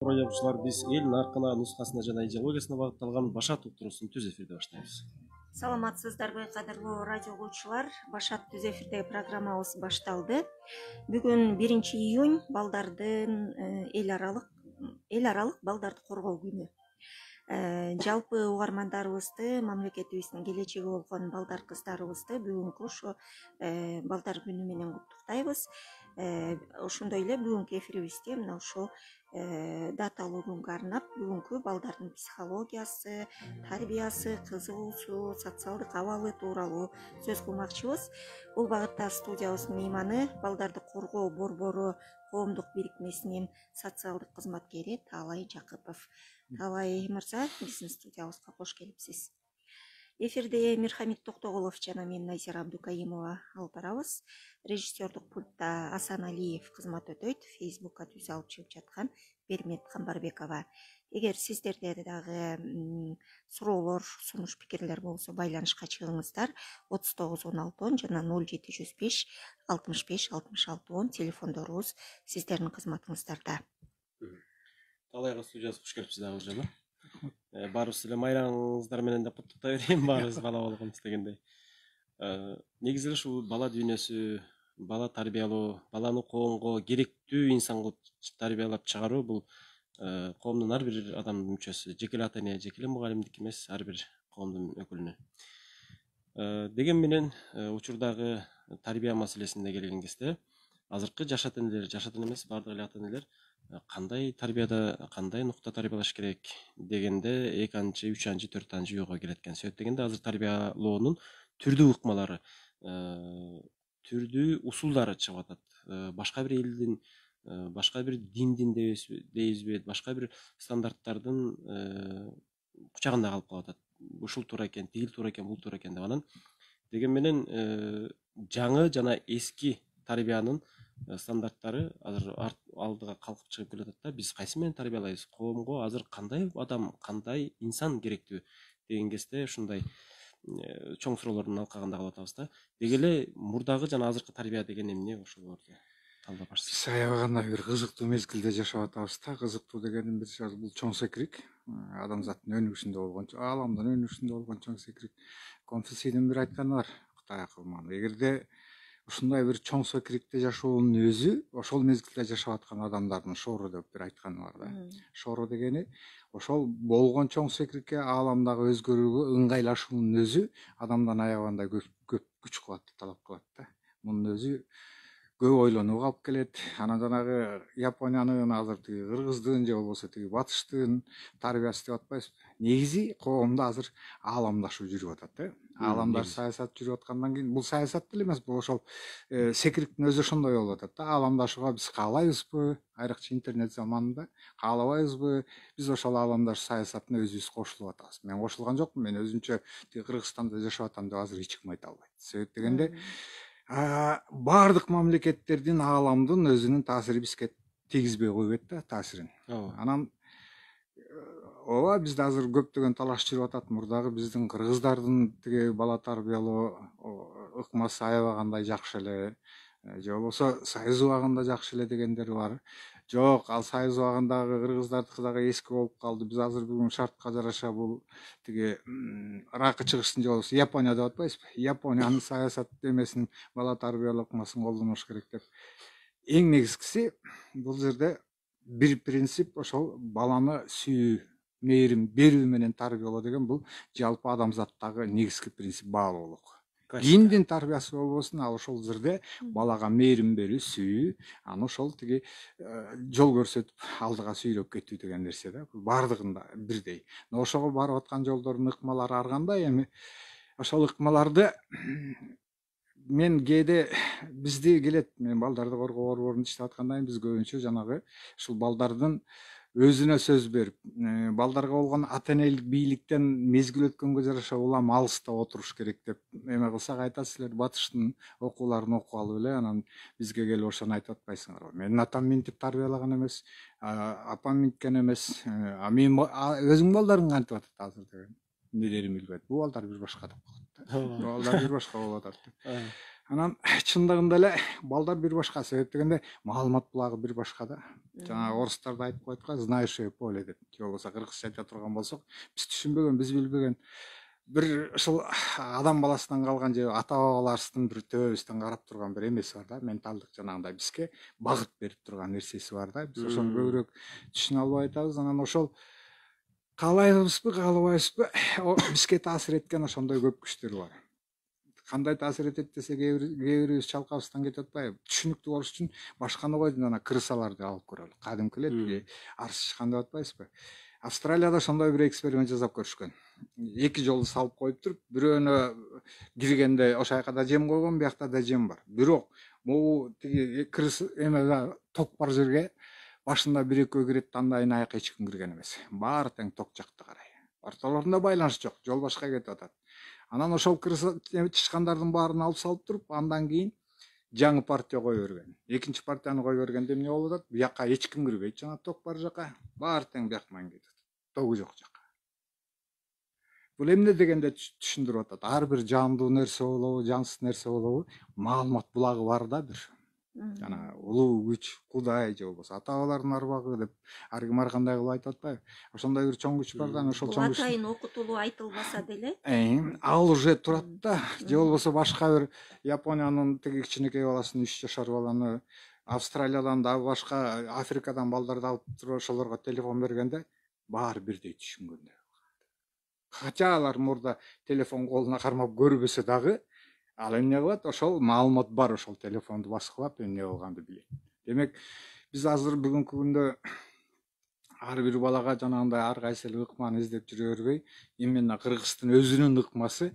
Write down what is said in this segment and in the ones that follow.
Добро биз эл наркына нускасына жана идеологиясына багытталган баша уктуруусун түз эфирде баштайбыз саламатсыздарбы кадырлуу радио угуучулар башат түз эфирдеги программабыз башталды бүгүн биринчи июнь балдардын эл аралык эл аралык балдарды коргоо күнү жалпы угармандарыбызды мамлекетибиздин келечеги болгон балдар кыздарыбызды бүгүнкү ошо балдар күнү менен куттуктайбыз ошондой эле бүгүнкү эфирибизди мына ушул Э, даталуу күнгө арнап бүгүнкү балдардын психологиясы тарбиясы кызыгуусу социалдык абалы тууралуу сөз кылмакчыбыз бул багытта студиябыздын мейманы балдарды коргоо борбору коомдук бирикмесинин социалдык кызматкери таалай жакыпов таалай мырза биздин студиябызга кош келипсиз эфирде мирхамит токтогулов жана мен назира абдукаимова алып барабыз режиссерлік пультта асан алиев қызмат өтөйт фейсбукка түз алып чыгып жаткан бермет камбарбекова эгер сиздерде дагы суроолор сунуш пикирлер болсо байланышка чыгыңыздар отуз тогуз он алты он жана ноль жети жүз беш алтымыш беш алтымыш алты он телефондорубуз сиздердин кызматыңыздарда таалайга студиябызга куш келипсиз дагы биржан баарыбыз эле майрамыңыздар менен деп куттуктай берейин баарыбыз бала болгонбуз дегендей негизи эле ушул бала дүйнөсү бала тарбиялоо баланы коомго керектүү инсан кылып тарбиялап чыгаруу бул коомдун э, ар бир адамдын мүчөсү жеке эле ата эне жеке эле мугалимдики эмес ар бир коомдун өкүлүнө э, деген менен э, учурдагы тарбия маселесине келген кезде азыркы жаш ата энелер жаш ата эне эмес баардык эле ата энелер кандай тарбияда кандай нукта тарбиялаш керек дегенде эки анчы үч анчы төрт анчы уйга келет экен себеп дегенде азыр тарбиялоонун түрдүү ыкмалары түрдүү усулдары чыгып атат э, башка бир элдин э, башка бир диндин дейбизби башка бир стандарттардын э, кучагында калып калып атат ушул туура экен тигил туура экен бул туура экен деп анан деген менен жаңы жана эски тарбиянын стандарттары азыр алдыга калкып чыгып кележатат да биз кайсы менен тарбиялайбыз коомго азыр кандай адам кандай инсан керектүү деген кезде ушундай Э, чоң суроолордун алкагында калып атабыз да деги эле мурдагы жана азыркы тарбия деген эмне ошолорду талдап барс биз аябагандай бир кызыктуу мезгилде жашап атабыз да кызыктуу дегеним бир бул чоң секирик адамзаттын өнүгүшүндө болгон ааламдын өнүгүшүндө болгон чоң секирик конфуцийдин бир айтканы бар кытай акылман эгерде ушундай бір чоң секириктде жашоонун өзү ошол мезгилде жашап аткан адамдардын шору деп бир айтканы бар да шору дегени ошол болгон чоң секирикке ааламдагы өзгөрүүгө ыңгайлашуунун өзү адамдан аябагандай көп күч кылат талап кылат да мунун өзү көп ойлонууга алып келет анан жанагы япониянын азыр тиги кыргыздын же болбосо тиги батыштын тарбиясы деп атпайбызбы негизи коомдо азыр ааламдашуу жүрүп атат да адамдар саясат жүріп жатқаннан кейін бұл саясат деле эмес бұл ошол секириктин өзү ошондой болуп атат да ааламдашууга биз каалайбызбы айрыкча интернет заманында каалабайбызбы биз ошол ааламдаш саясатына өзүбүз кошулуп атабыз мен кошулган жокмун мен өзүнчө тиги кыргызстанда жашап атам деп азыр эч ким айта албайт себеп дегенде баардык мамлекеттердин ааламдын өзүнүн таасири бизге тийгизбей коюп кетти да таасирин анан ооба бизде азыр көптөгөн талаш жүрүп атат мурдагы биздин кыргыздардын тиги бала тарбиялоо ыкмасы аябагандай жакшы эле э, же болбосо союз убагында жакшы эле дегендер бар жок ал союз убагындагы кыргыздардыкы дагы эски болуп калды биз азыр бүгүн шартка жараша бул тиги ыраакы чыгыштын же болбосо япония деп атпайбызбы япониянын саясат эмесин бала тарбиялоо ыкмасын колдонуш керек деп эң негизгиси бул жерде бир принцип ошол баланы сүйүү мейірім беру менен тарбиялоо деген бул жалпы адамзаттагы негизги принцип баалуулук кимдин тарбиясы болбосун ал ошол жерде балага мээрим берүү сүйүү аны ошол тиги э, жол көрсөтүп алдыга сүйрөп кетүү деген нерсе да бул баардыгында бирдей но ошого барып аткан жолдордун ыкмалары ар кандай эми ошол ыкмаларды мен кээде бизди келет мен балдарды коргоо борборунда иштеп аткандан кийин биз көбүнчө жанагы ушул балдардын өзіне сөз беріп ә, балдарға болған ата энелик бийликтен мезгіл өткөнгө жараша улам алыста отырыш керек деп эме кылсак айтат силер батыштын окууларын окуп алып эле анан бизге келип ошону айтып атпайсыңарбы менин атам минтип тарбиялаган эмес апам минткен эмес э, а мен өзүңдүн балдарың кантип атат азыр деген эмнелерин билбейт бул балдар бир башка деп калат бул балдар бир башка болуп атат анан чындыгында эле балдар бир башка себеп дегенде маалымат булагы бир башка да жанагы орустар да айтып коет го знающее поле деп же болбосо кыргызча айта турган болсок биз түшүнбөгөн биз билбеген бир ушул адам баласынан калган же ата бабаларыбыздын бир төбөбүздөн карап турган бир эмеси бар да менталдык жанагындай бизге багыт берип турган нерсеси бар да биз ошону көбүрөөк түшүнө албай атабыз анан ошол каалайбызбы каалабайбызбы бизге таасир эткен ошондой көп күчтөр бар кандай таасир этет десе кээ бирибиз чалкабыздан кетип атпайбы түшүнүктүү болуш үчүн башканы койдум анан крысаларды алып көрөлү кадимкилер арыз чыккан деп атпайбызбы австралияда ошондой бир эксперимент жасап көрүшкөн эки жолду салып коюп туруп бирөөнө киргенде ошол жака да жем койгон биякта да жем бар бирок могу тиги крыс эме ток бар жерге башында бир экөө кирет андан кийин аяка эч ким кирген эмес баары тең ток жакты карай ортолорунда байланыш жок жол башка кетип атат анан ошол тышкандардын баарын алып салып туруп андан кийин жаңы партия кое берген экинчи партияны кое бергенде эмне болуп атат бияка эч ким кирбейт жана бар жака баары тең бияка менен кетет тогу жок жака бул эмне дегенде түшүндүрүп атат ар бир жандуу нерсе болобу жансыз нерсе болобу маалымат булагы бар да бир жана улуу күч кудай же болбосо ата бабалардын арбагы деп ар ким ар кандай кылып айтып атпайбы ошондой бир чоң күч бар да анан ошол чоң күч атайын окутулуп айтылбаса деле ал уже турат да же болбосо башка бир япониянын тиги кичинекей баласын үч жашар баланы австралиядан дагы башка африкадан балдарды алып туруп ошолорго телефон бергенде баары бирдей түшүнгөндөй хотя алар мурда телефон колуна кармап көрбөсө дагы ал эмне кылат ошол маалымат бар ошол телефонду басып кылып эмне кылганды билет демек биз азыр бүгүнкү күндө ар бир балага жанагындай ар кайсы эле ыкманы издеп жүрө бербей именно кыргыздын өзүнүн ыкмасы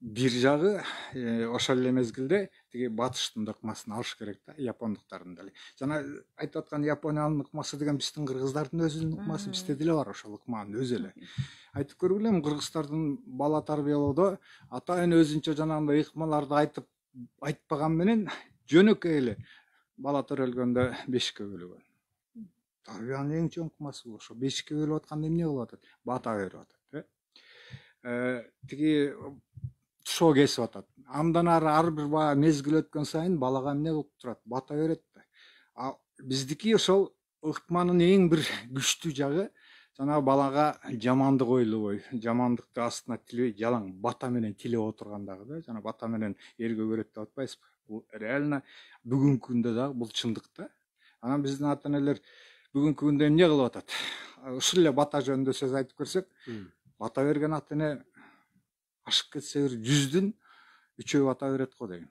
бир жагы э, ошол эле мезгилде тиги батыштын ыкмасын алыш керек да япондуктардын деле жана э, айтып аткан япониянын ыкмасы деген биздин кыргыздардын өзүнүн ыкмасы бизде деле бар ошол ыкманын өзү эле айтып көргүлө эми кыргыздардын бала тарбиялоодо атайын өзүнчө жанагындай ыкмаларды айтып айтпаган менен жөнөкөй эле бала төрөлгөндө бешикке бөлөгөн тарбиянын эң чоң ыкмасы ошо бешикке бөлүп атканда эмне кылып атат бата берип атат э, э тиги тұсау кесіп жатады андан ары әрбір баға мезгіл өткен сайын балаға не болып тұрады бата береді да біздікі сол ықтыманың ең бір күшті жағы жаңағы балаға жамандық ой жамандықты астына тіле жалаң менен тілеп отырғандағы да бата менен ерге көреді деп айтпайсыз ба бұл реально бүгінгі күнде дағы бұл шындық та ана біздің ата энелер бүгінгі күнде не атат ушул эле бата жөнүндө сөз айтып көрсек бата берген ата эне ашып кетсе бір жүздүн үчөө бата берет го деген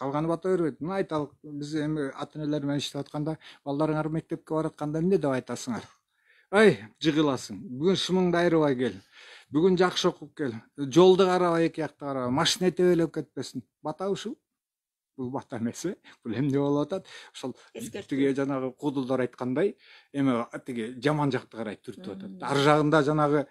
калганы бата бербейт мына айталык биз эми ата энелер менен иштеп атканда балдарыңар мектепке баратканда эмне деп айтасыңар ай жыгыласың бүгүн шымыңды айырбай кел бүгүн жакшы окуп кел жолду карабай эки жакты карабай машина тебелеп кетпесин бата ушул бұл бат эмеси бул эмне болуп атат ошол тиги жанагы куудулдар айткандай эми тиги жаман жакты карай түртүп атат ар жагында жанагы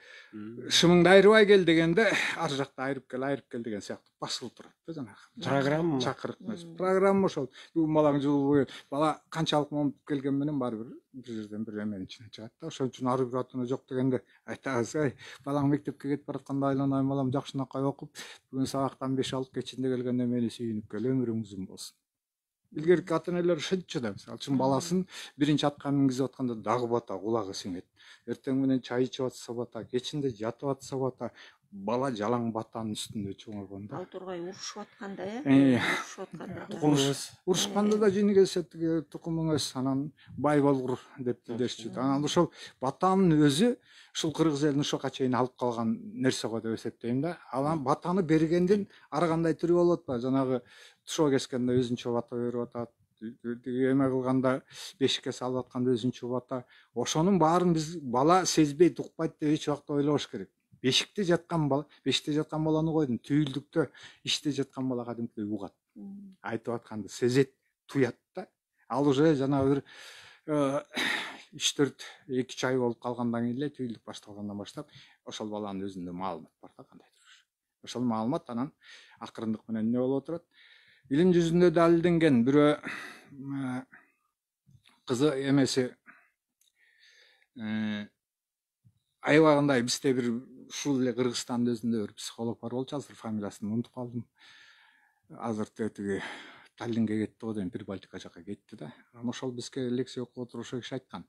шымыңды айырбай кел дегенде ар жакты айырып кел айырып кел деген сыяктуу басылып турат да жанагы программа чакырык программа ошол бүгүн балаң жыл бала канчалык момундук келген менен баары бир бир жерден бир эмени ичинен чыгат да ошон үчүн ары бир жок дегенде айтабыз эй балаң мектепке кетип баратканда айланайын балам жакшынакай окуп бүгүн сабактан беш алып кечинде келгенде мени сүйүнүп кел өмүрүң узун болсун илгерки ата энелер ошентчү да мисалы үчүн баласын биринчи атка мингизип атканда дагы бата кулагы сиңет эртең менен чай ичип атса бата кечинде жатып атса бата бала жалаң батаның үстінде чоңойгондо балдургай урушуп атканда э, э. урушуп атканда э, урушканда да жеңгеси э, тиги өс анан бай болгур деп дешчү анан ошол батанын өзү ушул кыргыз элин ушуга чейин алып калган нерсе го деп эсептейм да анан батаны бергендин ар кандай түрү болуп атпайбы жанагы тушоо кескенде өзүнчө бата берип атат эме кылганда бешикке салып атканда өзүнчө бата ошонун баарын биз бала сезбейт укпайт деп эч убакта ойлобош керек бешікте жатқан бала бешікте жатқан баланы қойдым түйүлдүктө іште жатқан бала кәдімгідей ұғады айтып жатқанды сезеді туят да ал уже жаңағы бир э, үш төрт екі үш ай болуп калгандан кийин эле түйүлдүк башталгандан баштап ошол баланын өзүндө маалымат бар да кандайдыр ошол маалымат анан акырындык менен эмне болуп отурат илим жүзүндө далилденген бирөө э, кызы эмеси э, аябагындай бизде бир ушул эле кыргызстандын өзүндө бир психолог бар болчу азыр фамилиясын унутуп калдым азыр тиги таллинге кетти го дейм прибалтика жака кетти да анан ошол бизге лекция окуп отуруп ошол киши айткан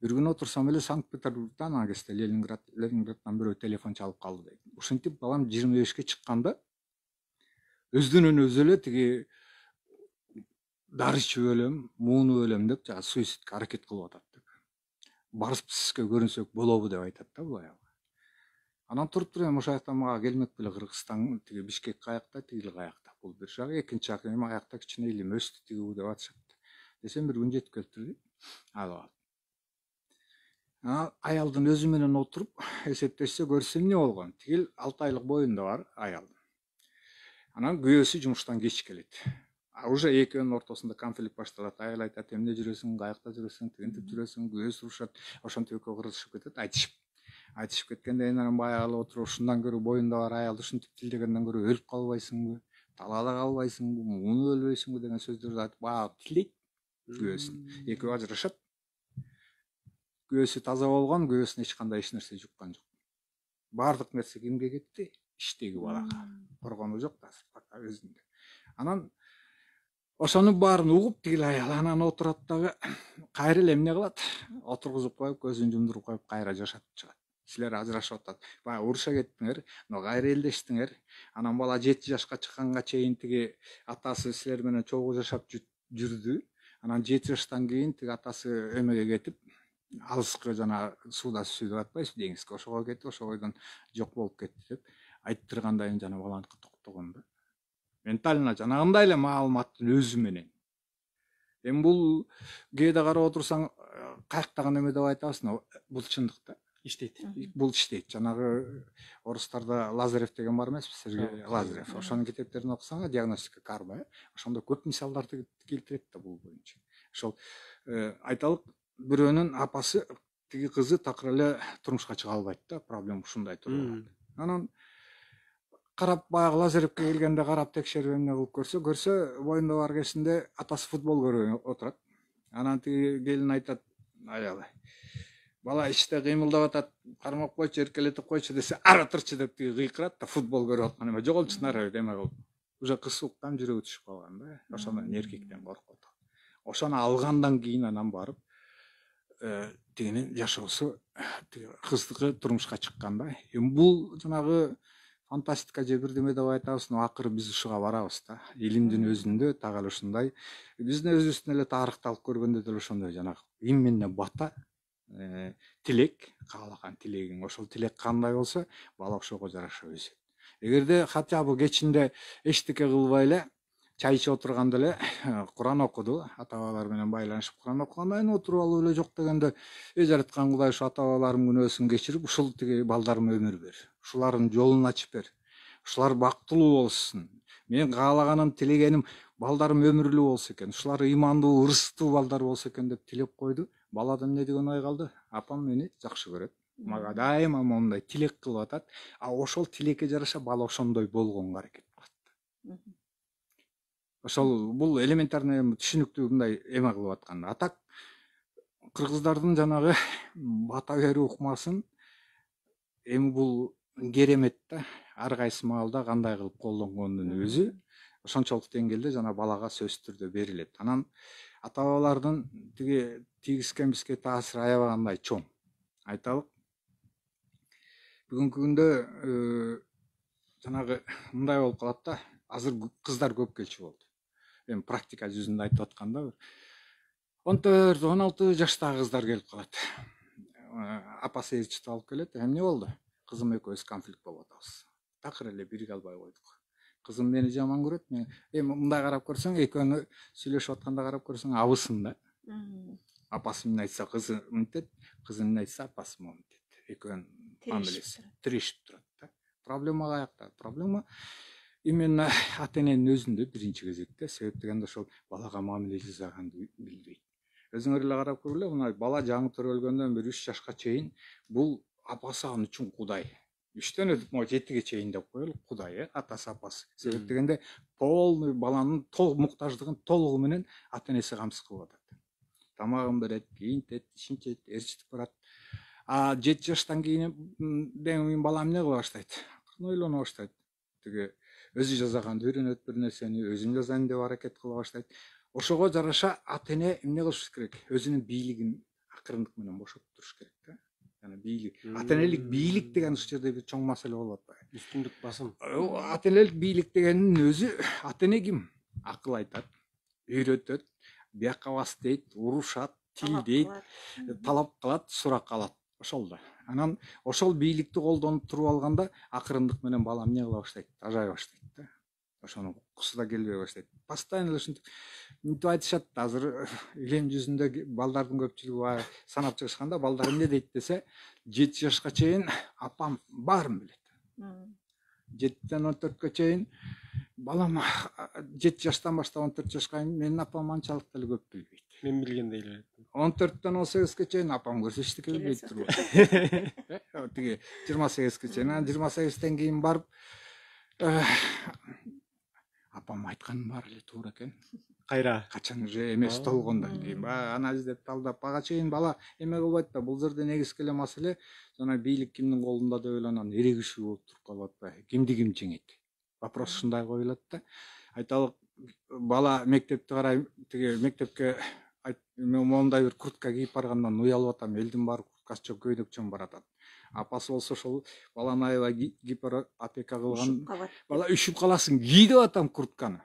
бир күнү отурсам эле санкт петербургдан ал кезде ленинград ленинграддан бирөө телефон чалып калды дейт ушинтип балам жыйырма бешке чыкканда өздүнөн өзү эле тиги дары ичип өлөм муунуп өлөм деп жанагы суицидке аракет кылып атат деп барып сизге көрүнсөк болобу деп айтат да аял анан туруп туруп эми ошол жактан мага келмек беле кыргызстан тиги каякта каякта тигил каякта бул бир жагы экинчи жагы эми аякта кичине илим өстү тигүү деп атышат десем бир күн жетип келиптир алып алып анан аялдын өзү менен отуруп эсептешсе көрсө эмне болгон тигил алты айлык боюнда бар аял анан күйөөсү жумуштан кеч келет уже экөөнүн ортосунда конфликт башталат аял айтат эмне жүрөсүң каякта жүрөсүң тигинтип жүрөсүң күйөөсү урушат ошентип экөө кыргызышып кетет айтышып айтышып кеткендей кийин анан баягы отуруп ушундан көрө боюнда бар аялды ушинтип тилдегенден көрө өлүп калбайсыңбы талаада калбайсыңбы мууну өлбөйсүңбү деген сөздөрдү айтып баягы тилейт күйөөсүн экөө ажырашат күйөөсү таза болгон күйөөсүнө эч кандай эч нерсе жуккан жок баардык нерсе кимге кетти иштеги балага коргону жок да анан ошонун баарын угуп тигил аял анан отурат дагы кайра эле эмне кылат отургузуп коюп көзүн жумдуруп коюп кайра жашатып чыгат силер ажырашып атат баягы уруша кеттиңер мына кайра элдештиңер анан бала жети жашка чыкканга чейин тиги атасы силер менен чогуу жашап жүрдү анан жети жаштан кийин тиги атасы эмеге кетип алыскы жанагы сууда деп атпайбызбы деңизге ошого кетип ошол бойдон жок болуп кетти деп айттыргандан кийин жана баланыкы токтогон да ментально жанагындай эле маалыматтын өзү менен эми бул кээде карап отурсаң каяктагы неме деп айтабыз бул чындык да иштейт бул иштейт жанагы орустарда лазарев деген бар эмеспи сергей лазарев ошонун китептерин окусаңар диагностика карба э ә? ошондо көп мисалдарды келтирет да бул боюнча ошол э, айталык бирөөнүн апасы тиги кызы такыр эле турмушка чыга албайт да проблема ушундай туруп анан карап баягы лазаревке келгенде карап текшерип эмне кылып көрсө көрсө боюнда бар кезинде атасы футбол көрүп отурат анан тиги келин айтат аялы бала іште қимылдап жатады қармап қойшы еркелетіп қойшы десе ара тұршы деп қиқырады да футбол көріп жатқан еме нары сынар кылып қылып уже қыз жүрегі түсіп қалған да ошондон еркектен коркот ошону алгандан кийин анан барып э, тигини жашоосу тиги кыздыкы турмушка чыккан да эми бул жанагы фантастика же бирдеме деп айтабыз но акыры биз ушуга барабыз да илимдин өзүндө так эле ушундай биздин өзүбүздүн эле тарыхты алып көргөндө деле ошондой жанагы именно бата Э, тілек қалаған тілегің ошол тилек кандай болсо бала ошого жараша өсөт эгерде хотя бы кечинде эчтеке кылбай эле чай ичип отурганда эле э, куран окуду ата бабалар менен байланышып куран окугандан кийин отуруп алып эле жок дегенде эй жараткан кудай ушу ата бабаларымдын күнөөсүн кечирип ушул тиги балдарыма өмүр бер ушулардын жолун ачып бер ушулар бактылуу болсун мен каалаганым тилегеним балдарым өмүрлүү болсо экен ушулар ыймандуу ырыстуу балдар болсо экен деп тилеп койду баладан не деген ой қалды апам мені жақсы көреді мага дайыма моундай тилек кылып атат а ошол тилекке жараша бала ошондой болгонго аракет кылат ошол бул элементарный түшүнүктүү мындай эме кылып аткан а так кыргыздардын жанагы бата берүү ыкмасын эми бул керемет да ар кайсы маалда кандай кылып колдонгондун өзү ошончолук деңгээлде жана балага сөзсүз түрдө берилет анан ата бабалардын тиги тийгизген бизге таасир аябагандай чоң айталык бүгүнкү күндө э, жанагы мындай болуп калат да азыр кыздар көп келчү болду эми практика жүзүндө айтып атканда он төрт он алты жаштагы кыздар келип калат э, апасы ээрчитип алып келет эмне болду кызым экөөбүз конфликт болуп атабыз такыр эле бирге албай койдук қызым мені жаман көреді мен е мындай қарап көрсең екеуіңі сөйлесіп жатқанда қарап көрсең абысың да апасы мен айтса қызы мынтеді қызым мен айтса апасы мынтеді екеуін әңгімелесіп тірешіп тұрады да проблема қай проблема именно ата ененің өзінде бірінші кезекте себеп дегенде сол балаға мамиле жасағанды білмейді өзіңерлер қарап көргіле мына бала жаңы өлгеннен бір үш жасқа шейін бұл апасы аны үшін құдай үштен өтіп мына жетіге шейін деп кудай э иә, атасы апасы себеп дегенде полный баланың муктаждыгын толугу менен ата энеси камсыз қылып жатады тамағын береді киінтеді шімтеді ээрчитип барады а жеті жастан кейін бала балам не баштайт бастайды ойлана бастайды тиги өзі жасаганды үйренеді бір нәрсені өзім жазайын деп әрекет қыла бастайды ошого жараша ата эне эмне кылыш керек өзүнүн бийлигин акырындык менен бошотуп туруш керек да яғни билік ата энелик бийлик деген осы жерде бір чоң маселе болуп атпайбы Үстүндүк басым ата энелик бийлик дегендин өзү ата эне ким акыл айтат үйрөтөт бияка бас дейт урушат тилдейт, талап кылат сурак алат ошол да анан ошол бийликти колдонуп туруп алганда акырындык менен бала эмне кыла баштайт ажай баштайт да ошону да келбей баштайт постоянно ушинтип мынтип айтышат азыр элем жүзүндө балдардын көпчүлүгү баягы санап чыгышканда балдар эмне дейт десе жети жашка чейин апам баарын билет жетиден он төрткө чейин балам жети жаштан баштап он төрт жашка чейин менин апам анчалык деле көп билбейт мен билгендей эле он төрттөн он сегизге чейин апам көрсө эчтеке билбейт турбайт тиги жыйырма сегизге чейин анан жыйырма сегизден кийин барып апам айтқаным бар эле тура екен қайра қачан уже емес толғанда анализ деп талдап ага чейин бала эме кылбайт да бул жерде негизги эле маселе жана бийлик кимдин колунда деп эле анан эрегишүү болуп туруп калып атпайбы кимди ким жеңет вопрос ушундай коюлат да айталык бала мектепти карай тиги мектепке мен моундай бир куртка кийип баргандан уялып атам элдин баары курткасы жөн көйнөкчөң баратат апасы болса сол аябай гиперопека қылған бала үшіп қаласың ки деп атам куртканы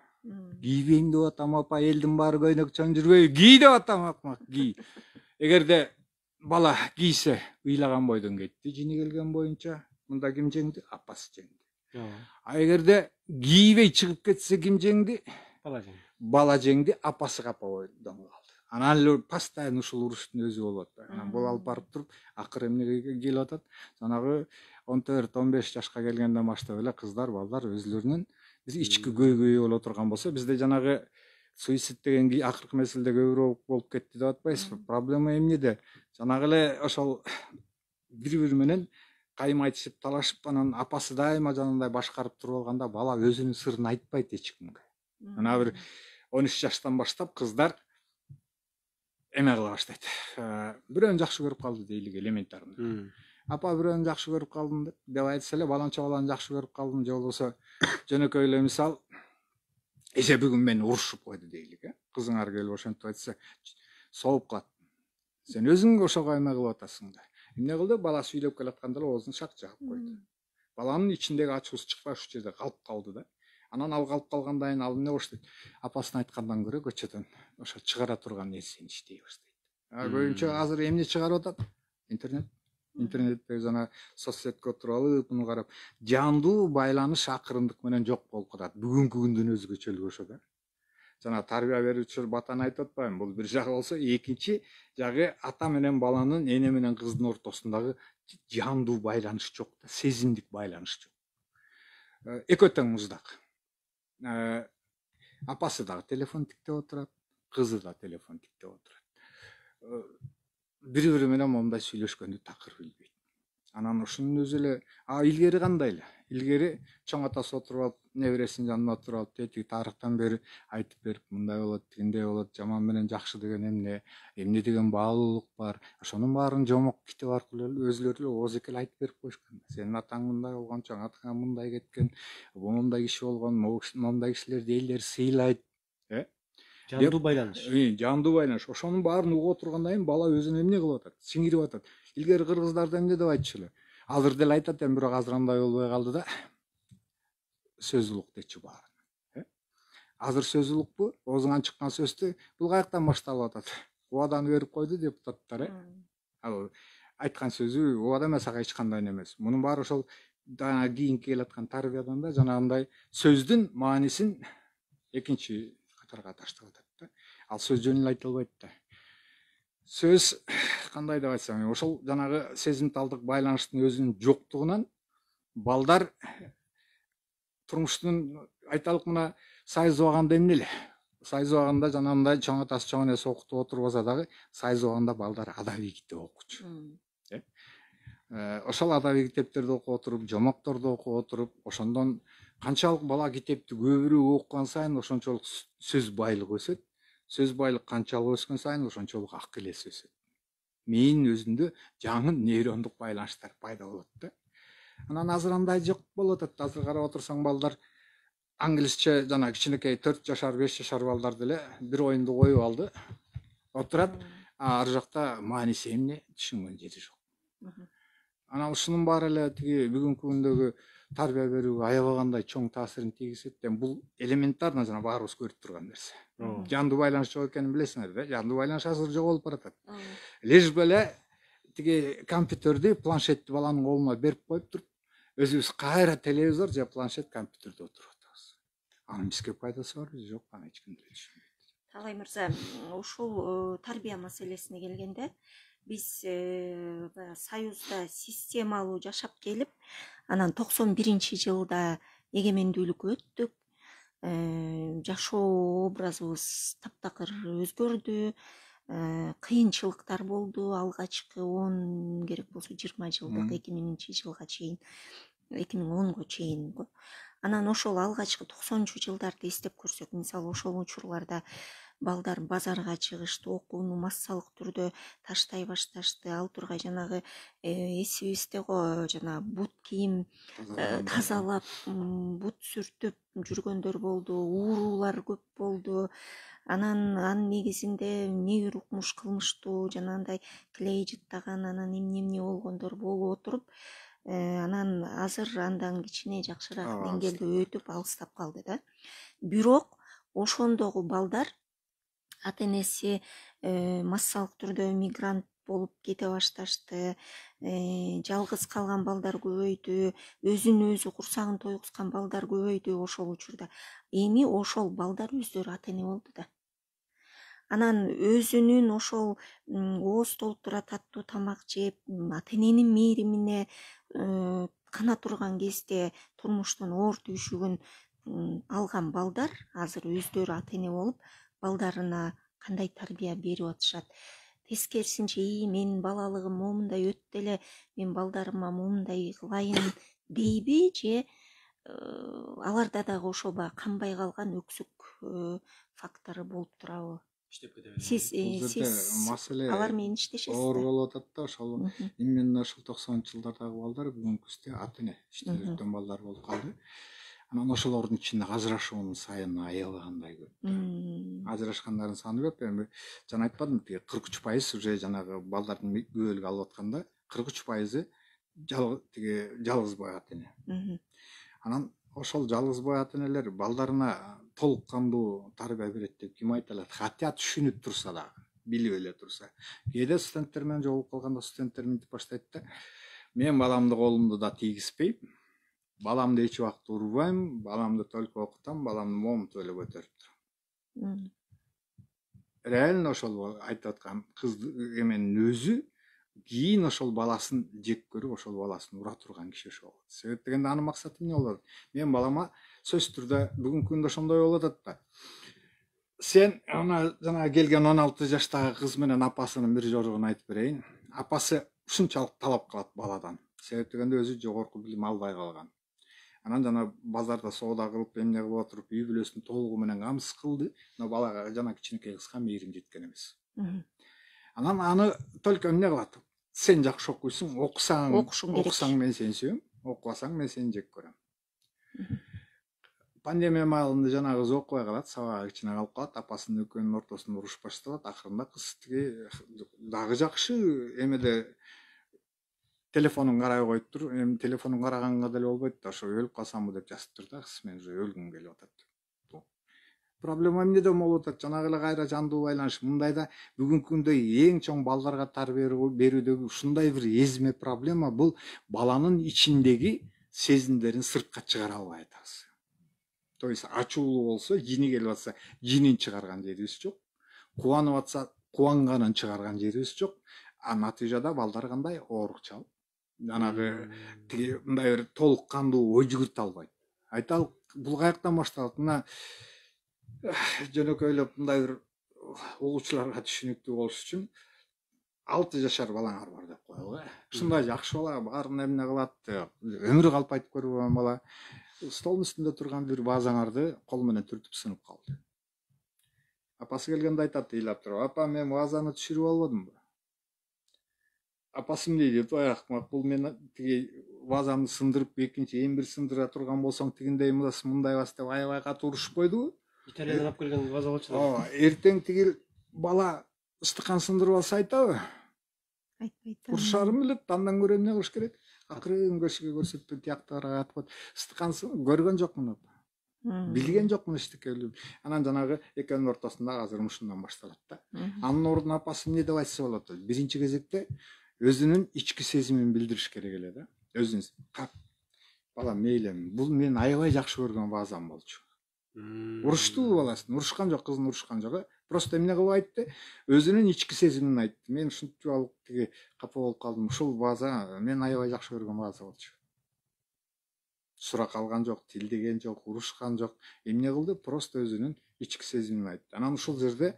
кибейін деп атам апа элдин баары көйнөк чоң жүрбөйбү ки деп атам акмак ки эгерде бала кийсе ыйлаган бойдон кетти жини келген боюнча мында ким жеңди апасы жеңди а эгерде кийбей чыгып кетсе ким жеңди бала жеңди бала жеңди апасы капа бойдон анан эле постоянно ушул урустун өзү болуп атат анан бул алып барып туруп акыры эмнеге келип атат жанагы он төрт он беш жашка келгенден баштап эле кыздар балдар өзүлөрүнүн бир ички көйгөйү боло турган болсо бизде жанагы суицид деген акыркы мезгилде көбүрөөк болуп кетти деп атпайсызбы проблема эмнеде жанагы эле ошол бири бири менен кайым айтышып талашып анан апасы дайыма жанындай башкарып туруп алганда бала өзүнүн сырын айтпайт эч кимге мына бир он үч жаштан баштап кыздар эме кыла баштайт бирөөнү жакшы көрүп калды дейлик элементарно апа бирөөнү жакшы көрүп калдым деп айтса эле баланча баланы жакшы көрүп калдым же болбосо жөнөкөй эле мисалы эже бүгүн мени урушуп койду дейлик э кызыңар келип ошентип айтса соғып калат сен өзүң ошого эме кылып атасың да эмне кылды бала сүйлөп келатканда эле оозун шак жаап койду баланын ичиндеги ачуусу чыкпай ушул жерде калып калды да анан ал калып калгандан кийин ал эмне болштейт апасына айткандан көрө көчөдөн ошо чыгара турган нерсени иштей баштайт көбүнчө азыр эмне чыгарып атат интернет интернетте жана соц сете отуруп алып муну карап жандуу байланыш акырындык менен жок болуп калат бүгүнкү күндүн өзү көчөлүк ошо да жана тарбия берүүчү батаны айтып атпаймынбы бул бир жагы болсо экинчи жагы ата менен баланын эне менен кыздын ортосундагы жандуу байланыш жок да сезимдик байланыш жок э, экөө тең муздак ә, э, апасы дағы телефон тіктеп отырады қызы да телефон тіктеп отырады бири э, бири менен моундай сүйлөшкөндү такыр билбейт анан ошонун өзү а илгери кандай илгери чоң атасы отурып алып небересинин жанында отуруп алып тетиги тарыхтан бери айтып берип мындай болот тигиндей болот жаман менен жакшы деген эмне эмне деген баалуулук бар ошонун баарын жомок китеп аркылуу эле өзүлөрү эле ооз эки эле айтып берип коюшкан сенин атаң мындай болгон чоң атаңа мындай кеткен бул мындай киши болгон моундай кишилерди элдер сыйлайт э жандуу байланыш э, жандуу байланыш ошонун баарын угуп отургандан кийин бала өзүн эмне кылып атат сиңирип атат илгери кыргыздарда эмне деп айтчу эле азыр деле айтат эми бирок азыр андай болбой калды да сөз улук бар э? азыр сөз улукпу оозуңан чыккан сөздү бул каяктан башталып атат убаданы берип койду депутаттар э ал айткан сөзү убада эмес ага эч кандай эне эмес мунун баары ошол жана кийинки келаткан тарбиядан да жанагындай сөздүн маанисин экинчи катарга таштап атат да ал сөз айта албайт да сөз кандай деп айтсам ошол жанагы сезимталдык байланыштын өзүнүн жоктугунан балдар турмуштун айталык мына союз убагында эмне эле союз убагында жанагындай чоң атасы чоң энеси окутуп отурбаса дагы союз убагында балдар адабий китеп окучу э, ошол адабий китептерди окуп отуруп жомокторду окуп отуруп ошондон канчалык бала китепти көбүрөөк окуган сайын ошончолук сөз байлыгы өсөт сөз байлық қаншалық өскен сайын ошончолук ақ келеси өсөт мээнин өзүндө жаңы нейрондук байланыштар пайда болот да анан азыр андай жок болуп атат азыр карап отурсаң балдар англисче жана кичинекей төрт жашар беш жашар балдар деле бир оюнду коюп алды отурат ары ар жакта мааниси эмне түшүнгөн жери жок анан ушунун баары эле тиги бүгүнкү күндөгү тарбия берүүгө аябагандай чоң таасирин тийгизет эми бул элементарно жана баарыбыз көрүп турган нерсе жандуу байланыш жок экенин билесиңер да жандуу байланыш азыр жоголуп баратат лишь беле тиги компьютерди планшетти баланын колуна берип коюп туруп өзүбүз кайра телевизор же планшет компьютерде отуруп атабыз анын бизге пайдасы барбы жок аны эч ким деле түшүнбөйт таалай мырза ушул э, тарбия маселесине келгенде биз э, баягы союзда системалуу жашап келип анан токсон биринчи жылда эгемендүүлүкө өттүк э, жашоо образыбыз таптакыр өзгөрдү э, кыйынчылыктар болду алгачкы он керек болсо жыйырма жылдык эки миңинчи жылга чейин эки миң онго чейин анан ошол алгачкы токсонунчу жылдарды эстеп көрсөк мисалы ошол учурларда балдар базарга чыгышты окууну массалык түрдө таштай башташты ал тургай жанагы э, эсибизде го жанагы бут кийим э, тазалап бут сүртүп жүргөндөр болду уурулар көп болду анан анын негизинде эмне бир укмуш кылмыштуу жанагындай клей жыттаган анан эмне эмне болгондор болуп отуруп э, анан азыр андан кичине жакшыраак деңгээлде өтүп алыстап калды да бирок ошондогу балдар ата энеси э, массалык түрдө мигрант болуп кете башташты э, жалгыз калган балдар көбөйдү өзүн өзү курсагын тойгузган балдар көбөйдү ошол учурда эми ошол балдар өздөрү ата эне болду да анан өзүнүн ошол ооз толтура таттуу тамак жеп ата эненин мээримине э, кана турган кезде турмуштун оор түйшүгүн алган балдар азыр өздөрү ата эне болуп балдарына қандай тәрбие беріп отышады тескерісінше и мен балалығым момындай өтті эле мен балдарыма момундай кылайын дейби же э, аларда дагы ошо баягы қанбай қалған өксік фактору болуп турабы иштеп маселе алар менен иштешесиз оор болуп атат да ошол именно ошол токсонунчу жылдардагы балдар бүгүнкү кезде ата эне иштеп өткөн балдар болуп калды анау ошолордун ішінде ажырашуының сайын аялағандай көп ажырашкандардын саны көп эми жаңа айтпадым тиги кырк үч пайыз уже жанагы балдардын күбөлүк алып атканда кырк үч пайызы тиги бой ата эне анан ошол бой ата энелер балдарына толук кандуу тарбия берет деп ким айта алат хотя түшүнүп турса дагы билип эле турса кээде студенттер менен жолугуп калганда студенттер мынтип баштайт да мен баламды колумду да тийгизбейм баламды эч убакта урбайм баламды только окутам баламдын момунту эле көтөрүп турам реально ошол айтып аткан кыз эменин өзү кийин ошол баласын жек көрүп ошол баласын ура турган киши ошол себеп дегенде анын максаты эмне болуп атат менин балама сөзсүз түрдө бүгүнкү күндө ошондой болуп атат да сен мына жанагы келген он алты жаштагы кыз менен апасынын бир жоругун айтып берейин апасы ушунчалык талап кылат баладан себеп дегенде өзү жогорку билим албай калган анан жана базарда соода кылып эмне кылып отуруп үй бүлөсүн толугу менен камсыз кылды но балага жана кичинекей кызга мээрим жеткен эмес анан аны только эмне кылат сен жакшы окуйсуң окусаң окушуң керек окусаң мен сени сүйөм окубасаң мен сени жек көрөм пандемия маалында жанагы кыз окубай калат сабагы кичине калып калат апасынын экөөнүн ортосунда уруш башталат акырында кыз тиги дагы жакшы эмеде телефонун карай коюп тур эми телефонун караганга деле болбойт да ошо өлүп калсамбы деп жазып тур да мен уже өлгүм келип атат проблема эмнеден болуп атат жанагы эле кайра жандуу байланыш мындай да бүгүнкү күндө эң чоң балдарга тарбия берүүдөгү ушундай бир эзме проблема бул баланын ичиндеги сезимдерин сыртка чыгара албай атабыз то есть ачуулуу болсо жини келип атса жинин чыгарган жерибиз жок кубанып атса кубанганын чыгарган жерибиз жок а натыйжада балдар кандай оорукчал жанагы тиги мындай бир толук кандуу ой жүгүртө албайт айталық бұл қаяқтан башталат мына жөнөкөйлөп мындай бир угуучуларга түшүнүктүү болуш үчүн алты жашар балаңар бар деп коелу э ушундай жакшы бала баарын эмне кылат өмүрү айтып көрбөгөн бала столдун үстүндө турган бир вазаңарды кол менен түртүп сынып калды апасы келгенде айтат ыйлап туруп апа мен вазаны түшүрүп албадымбы апасым дейді той ақымақ бұл мен тіге вазамды сындырып екінші бір сындыра тұрған болсаң тігіндей мынасы мындай бас деп аябай қатты ұрысып қойды ғой италиядан алып келген ваза ғой ооба ертең тіге бала ыстықан сындырып алса айтады айтпайды ұрысарын біледі андан көре не қылыш керек ақырын көршіге көрсетпей тұяқтары атып сын көрген жоқпын білген жоқпын ештеңке анан жанагы экөөнүн ортасында азыр мушундан башталат да анын ордуна апасы эмне деп айтса болот бірінші кезекте өзінің ішкі сезімін білдіріш керек эле да өзүңүз кап балам мейли бул мен аябай жакшы көргөн базам болчу урушту баласын урушкан жок кызын урушкан жок э просто эмне кылып айтты өзүнүн ички сезимин айтты мен ушинтип алып тиги капа болуп калдым ушул база мен аябай жакшы көргөн база болчу сурак алган жок тилдеген жок урушкан жок эмне кылды просто өзүнүн ички сезимин айтты анан ушул жерде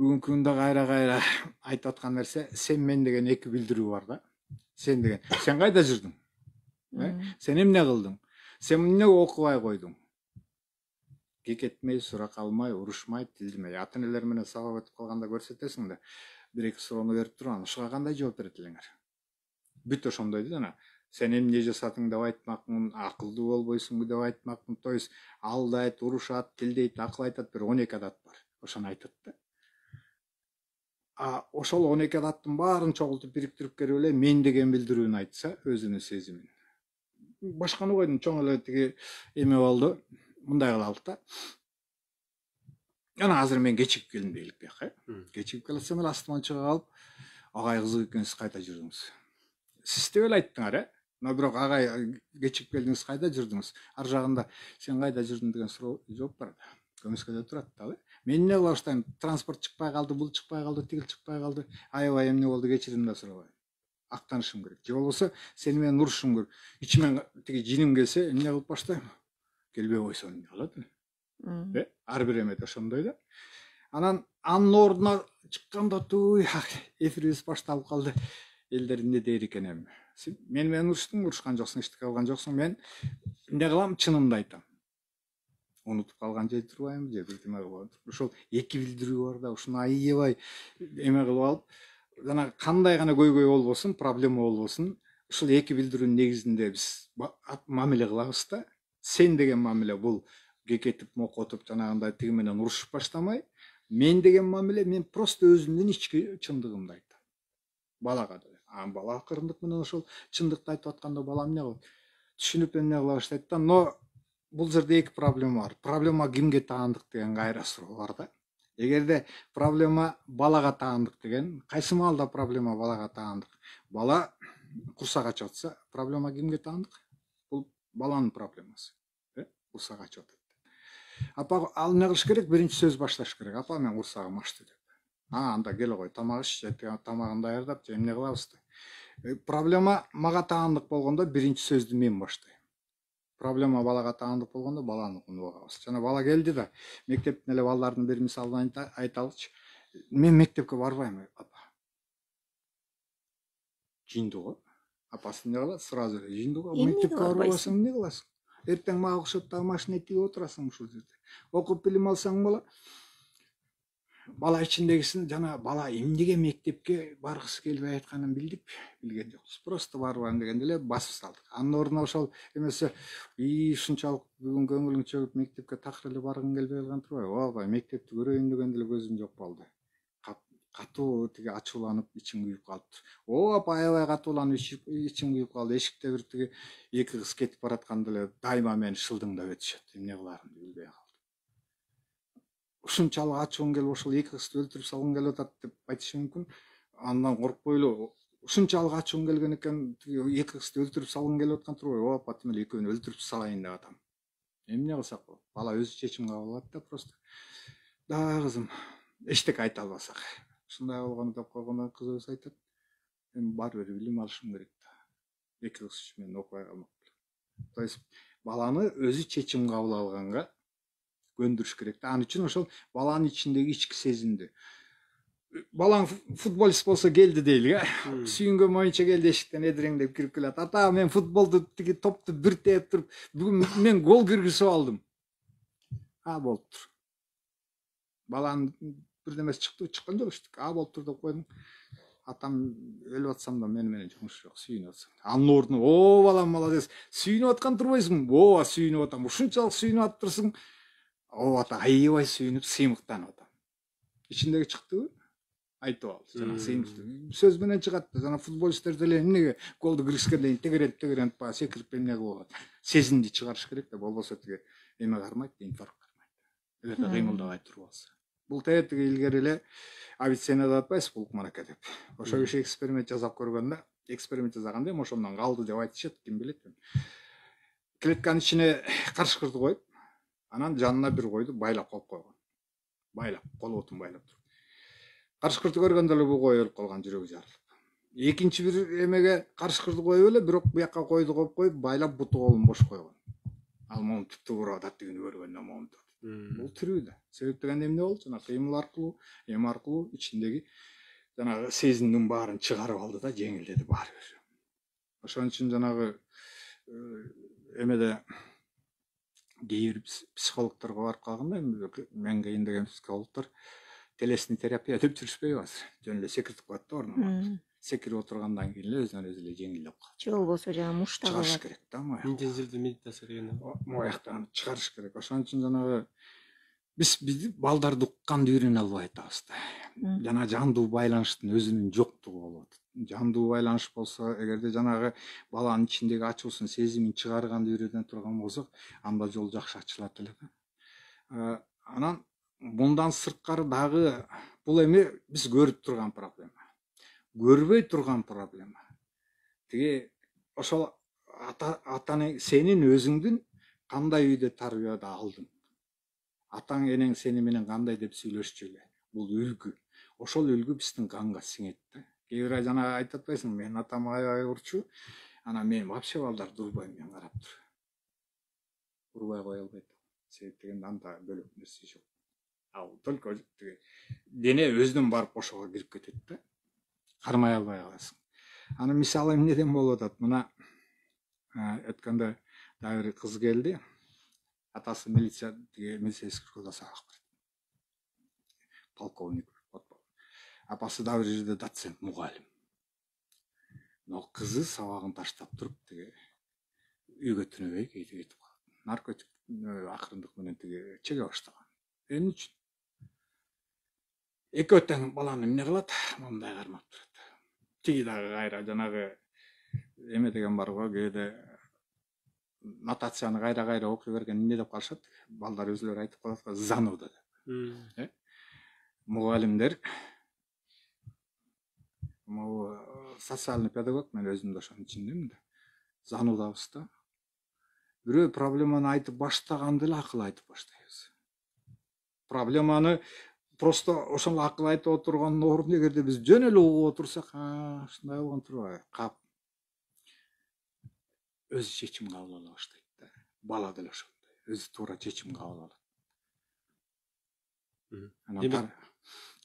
бүгін күнде қайра қайра айтып жатқан нәрсе сен мен деген екі білдіру бар да сен деген сен қайда жүрдің ә? сен емне қылдың сен эмне оқымай қойдың кекетмей сұрақ алмай ұрышмай тилмей ата энелер сабақ өтіп қалғанда көрсетесің да бір екі сұрауны беріп туруп анышқа кандай жооп берет элеңер бүт ошондой да жана сен эмне жасадың деп айтмакмын акылдуу болбойсуңбу деп айтмакмын то есть алдайт урушат тилдейт акыл айтат бир он эки адат бар ошону айтат да а ошол он эки адаттын баарын чогултуп бириктирип келип эле мен деген билдирүүнү айтса өзүнүн сезимин башканы койдум чоң эле тиги эме болду мындай кылалык да анан азыр мен кечигип келдим дейлик бияка кечигип келатсам эле астыман чыга калып агай кызык экенсиз сиз кайда жүрдүңүз сиз деп эле айттыңар э но бирок агай кечигип келдиңиз кайда жүрдүңүз ар жагында сен кайда жүрдүң деген суроо жооп бар да көмескіде тұрады да мен не қылып ошентан транспорт шықпай қалды бұл шықпай қалды тигил шықпай қалды аябай эмне болды кечирим да сурабай актанышым керек же болбосо сени менен урушуш керек ичимен тиги жиним келсе эмне кылып баштайм келбей койсо эмне кылат э ар бир эмеде ошондой да анан анын ордуна чыкканда туй эфирибиз башталып калды элдер эмне дээр экен эми сен мени менен уруштуң урушкан жоксуң эчтеке кылган жоксуң мен эмне кылам чынымды айтам унутуп калган жери турбаймынбы же бирдеме кылып ошол эки билдирүү бар да ушуну аябай эме кылып алып жана кандай гана көйгөй болбосун проблема болбосун ушул эки билдирүүнүн негизинде биз мамиле кылабыз да сен деген мамиле бул кекетип мокотуп жанагындай тиги менен урушуп баштамай мен деген мамиле мен просто өзүмдүн ички чындыгымды айтам балага а бала акырындык менен ошол чындыкты айтып атканда бала эмне кылат түшүнүп эмне кыла баштайт да но бұл жерде екі проблема бар проблема кімге таңдық деген қайра сұрау бар да егерде проблема балаға таңдық деген қайсы малда проблема балаға таңдық, бала құрсақ ашып жатса проблема кімге таңдық, бұл баланың проблемасы иә құрсақ ашып жатады апа ал не қылыш керек бірінші сөз башташ керек апа мен құрсағым ашты деп а анда келе ғой тамақ іш тамағын даярдап кылабыз қылабыз э, проблема маға таандык болғанда бірінші сөзді мен баштаймын проблема балаға таңдық болғанда баланы укумдуу багабыз жана бала келді да мектептин эле балдарынын бир мисалын айталықшы, мен мектепке барбаймын апа жинду ғой апасы эмне кылат сразу эле ғой мектепке барбасаң эмне кыласың эртең мага окшоп машина тиги отурасың ушул жерде оқып билим алсаң болот бала ішіндегісін жана бала эмнеге мектепке барғысы келбей жатқанын білдік билген жоқпыз просто барып дегенде эле басып салдык анын ордуна ошол эмесе ии ушунчалык бүгүн көңүлүң чөгүп мектепке такыр эле баргың келбей калган турбайбы ооба мектепти көрөйүн дегенде эле көзүм жок болду катуу тиги ачууланып ичим күйүп калыптыр ооп аябай катууланып ичим күйүп калды эшикте бир тиги эки кыз кетип баратканда эле дайыма мени шылдыңдап өтүшөт эмне кылаарымды билбей ушунчалык аты келип ошол эки кызды өлтүрүп салгым келип атат деп айтышы мүмкүн андан коркпой эле ушунчалык ачуум келген экен тиги эки кызды өлтүрүп салгым келип аткантыр ғой ооба тим эле экөөнү өлтүрүп салайын деп атам эмне кылсак болот бала өзү чечим кабыл алат да просто да кызым эчтеке айта албасак ушундай болгону деп койгондо кызыбыз айтат мен баары бир билим алышым керек да эки кыз үчүн мен окубай калмак то есть баланы өзү чечим кабыл алганга өндүрүш керек ал үчүн ошол баланын ичиндеги ички сезимди балаң футболист болсо келди дейлик э сүйүнгөн боюнча келди эшиктен эдиреңдеп кирип келат ата мен футболду тиги топту бир тээп туруп бүгүн мен гол киргизип алдым а болуптур баланын бирдемеси чыктыбы чыккан жок эчтеке а болуптур деп койдум атам өлүп атсам да мени менен жумуш жок сүйүнүп атсам анын ордуна о балам молодец сүйүнүп аткан турбайсыңбы ооба сүйүнүп атам ушунчалык сүйүнүп атыптырсың оо одоо аябай сүйініп сыймықтанып атам ичиндеги чыктыбы ғой айтып жана жаңағы Сөз сөзбенен шығады жаңағы футболисттер деле эмнеге голду кіргізгенде дейін тегерент тегерент баягы секіріп эмне кылып атат сезімді шығарыш керек да болбосо тиги эме кармайт инфаркт кармайт эле кыймылдабай туруп алса бул тээ тиги илгери эле авиценна деп атпайсызбы улукман ака деп ошол киши эксперимент жасап көргөндө эксперимент жасаганда эми ошондон калды деп айтышат ким билет эми клетканын ичине кырды коюп анан жанына бир койду байлап коюп койгон байлап кол отун байлап туруп карышкырды көргөндө эле бул кой өлүп калган жүрөгү жарылып экинчи бир эмеге кырды коюп эле бирок буякка койду коюп коюп байлап буту колун бош койгон ал момунтупту буруп атат тигини көргөндө момунтуп бул тирүү да себеп дегенде эмне болду жанагы кыймыл аркылуу эме аркылуу ичиндеги жанагы сезимдин баарын чыгарып алды да жеңилдеди баары бир ошон үчүн жанагы э, эмеде кейбір психологтарға барып калган да мен деген психологтар телесный терапия деп жүрүшпөйбү азыр жөн эле секиртип коет да орнунан секирип отургандан кийин эле өзүнөн өзү эле жеңилдеп калат же болса жанагы мушта чыгарыш керек да интенсивдүү медитация деген мояқтан шығарыш чыгарыш керек ошон үчүн жанагы биз бизди балдарды укканды үйрөнө албай атабыз да жана жандуу байланыштын өзүнүн жоктугу болуп атат жандуу байланыш болсо эгерде жанагы баланын ичиндеги ачуусун сезимин чыгарганды үйрөтө турган болсок анда жол жакшы ачылат эле да анан мындан сырткары дагы бул эми биз көрүп турган проблема көрбөй турган проблема тиги ошол ата атаң сенин өзүңдүн кандай үйдө тарбияда алдың атаң энең сени менен кандай деп сүйлөшчү эле бул үлгү ошол үлгү биздин канга сиңет да кейбір жаңа айтып жатпайсың менің атам аябай ұрчу анан мен вообще балдар дурбай мен карап тур урбай кое албайт себеп дегенде анда бөлөк нерсе жок ал только дене өзүнөн барып ошого кіріп кетеді да кармай албай қаласың ана мисалы эмнеден болуп атат мына өткөндө дагы бир кыз келди атасы милиция тиги милицейский школда сабак полковник апасы да бір жерде доцент мұғалім мынау қызы сабағын таштап тұрып тіге үйге түнөбөй кейде кетіп қалады наркотик э, менен тіге шеге бастаған эмне үчүн екеуі тең баланы эмне кылат момундай кармап турат тиги дагы кайра жанагы эме деген бар го кээде нотацияны кайра кайра окуй берген эмне деп калышат балдар өзүлөрү айтып калат го зануда деп мугалимдер мынау э, социальный педагог мен өзім де ошонун ичиндемин да занудабыз да бирөө проблеманы айтып баштаганда эле акыл айтып баштайбыз проблеманы просто ошол акыл айтып отургандын ордуна эгерде биз жөн эле угуп отурсак ушундай болгон турбайбы кап өзү чечим кабыл ала баштайт да бала деле ошондой өзү туура чечим кабыл алат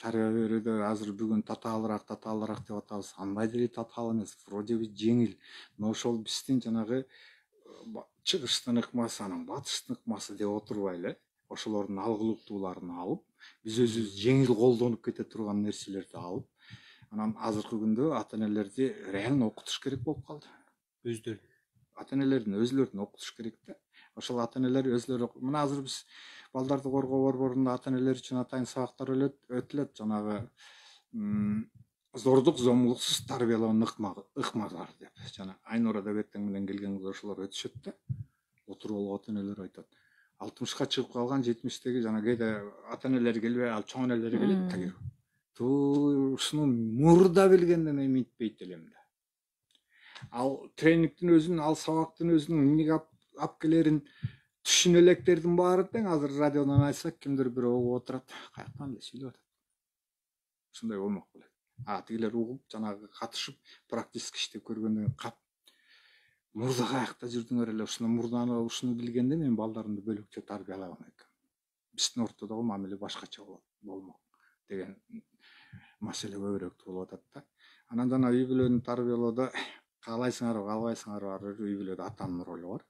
тария береді бүгін таталырақ таталырақ деп атабыз андай деле татал емес вроде бы жеңіл но ошол биздин жанагы чыгыштын ыкмасы анан батыштын ыкмасы деп отурбай эле ошолордун алгылыктууларын алып биз өзүбүз жеңил колдонуп кете турган нерселерди алып анан азыркы күндө ата энелерди реально окутуш керек болуп калды өздөрүн ата энелердин өзүлөрүн окутуш керек да ошол ата энелер өзүлөрү мына азыр биз балдарды қорғау борборунда ата энелер үчүн атайын сабактар өтүлөт жанагы зордук зомбулуксуз тарбиялоонун ыкмалары деп жана айнура эртең менен келген кыз ошолор өтүшөт да отуруп алып ата энелер айтат алтымышка чыгып калган жетимиштеги жана кээде ата энелер келбей ал чоң энелер келет да кир ушуну мурда билгенден эми элем да ал тренингтин өзүн ал сабактын өзүнүн эмнеге алып келерин түшін өлектердің баары тең азыр радиодан айтсак кимдир бирөө угуп отурат каяктан эле сүйлөп атат сондай болмок беле а тигилер угуп жанагы катышып практически иштеп көргөндөн қап мұрза мурда каякта жүрдүңөр эле ушуну мурданы ушуну билгенде мен балдарымды бөлөкчө тарбиялаган біздің биздин ортодогу мәміле башкача болот болмок деген маселе көбүрөөк болуп атат да анан жана үй бүлөнү тарбиялоодо каалайсыңарбы каалбайсыңарбы үй бүлөдө атанын ролу бар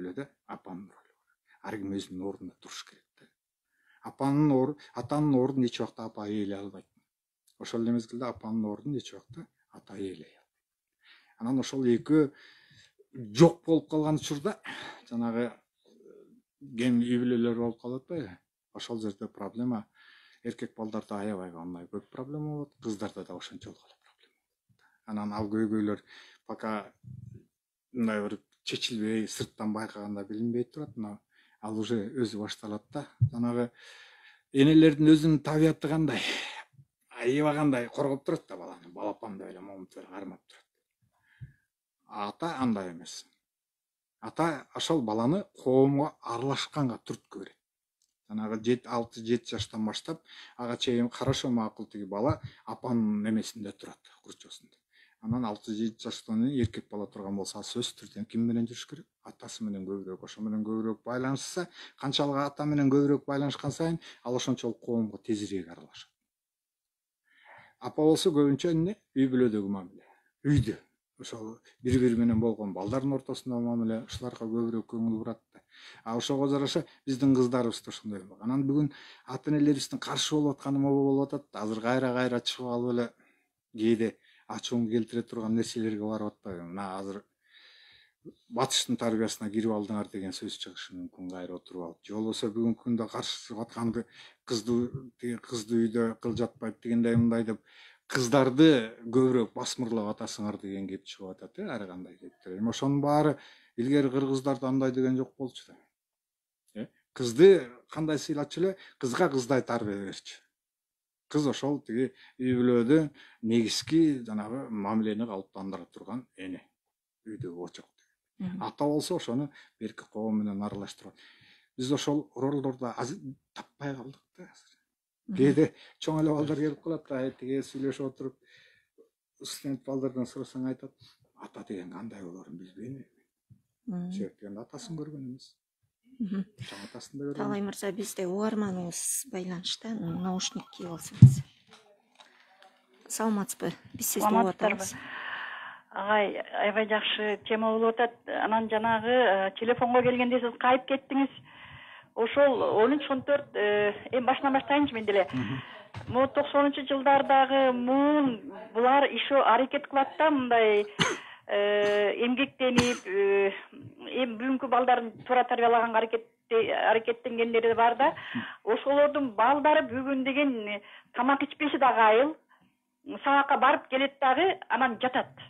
не апаның рөлі әркім өзінің орнында туруш керек та апаның ор, атаның орнын еш уақытта апа иелей алмайды ошол эле мезгилде апанын орнын эч убакта ата ээлей албайт анан ошол экөө жок болуп калган учурда жанагы э, кем үй бүлөлөр болуп калып атпайбы ошол жерде проблема эркек балдарда аябай мындай көп проблема болот кыздарда да ошончолук эле проблема анан ал көйгөйлөр пока мындай бир чечилбей сырттан байқағанда билинбей тұрады мына ал уже өзі башталат да жанагы энелердин өзінің табияты кандай аеба қандай коргоп турат да баланы балапандай эле момунтуп эле кармап турат ата андай емес ата ошол баланы қоғамға аралашканга түрткі береді жанагы жети алты жети жастан баштап ага чейин хорошо макул тиги бала апаның немесінде тұрады курчосунда анан алты жети жаштан эркек бала ал сөзсүз түрдө ким менен жүрүш керек атасы менен көбүрөөк ошо менен көбүрөөк байланышса канчалык ата менен көбүрөөк байланышкан сайын ал ошончолук коомго тезирээк аралашат апа болсо көбүнчө эмне үй бүлөдөгү мамиле үйдө ошол бири бири менен болгон балдардын ортосундагы мамиле ушуларга көбүрөөк көңүл бурат да а ошого жараша биздин кыздарыбыз да ошондой болгон анан бүгүн ата энелерибиздин каршы болуп атканы могу болуп атат да азыр кайра кайра чыгып алып эле кээде ачуын келтіре тұрған нәрселерге барып жатпай мына азыр батыстың тәрбиясына кіріп алдыңар деген сөз шығышы мүмкін қайра отырып алып же болбосо бүгүнкү күндө каршы чыгып атканды қызды қызды үйдө қыл жатпайт дегендей мындай деп қыздарды көбірек басмырлап атасыңар деген кеп шығып атат э ар кандай кептер эми ошонун баары илгери кыргыздарда андай деген жоқ болчу да қызды э, қандай сыйлачу эле қызға қыздай тарбия берчү қыз ошол тиги үй бүлөдө негизги жанагы мамилени калыптандыра турган эне үйдө очок ата болсо ошону берки коом менен аралаштырат биз ошол ролдорду азыр таппай калдык да азыр кээде чоң эле балдар келип калат да тиги сүйлөшүп отуруп студент балдардан сурасаң айтат ата деген кандай болорун билбейм себеп дегенде атасын көргөн эмес мхм талай мырза бізде байланышты, байланышта наушник киіп алсаңыз саламатсыз ба біз сізді отырмыз ағай аябай жақсы тема болуп атат анан жанагы э, телефонго келгенде сиз кайып кеттиңиз ошол он үч он төрт э, эми башынан баштайынчы мен деле могу токсонунчу жылдардагы муун булар еще аракет кылат да мындай Э, эмгектенип э, эми бүгүнкү балдарын туура тарбиялаганга аракет аракеттенгендери бар да ошолордун балдары бүгүн деген э, тамак ичпеши дагы айыл сабакка барып келет дагы анан жатат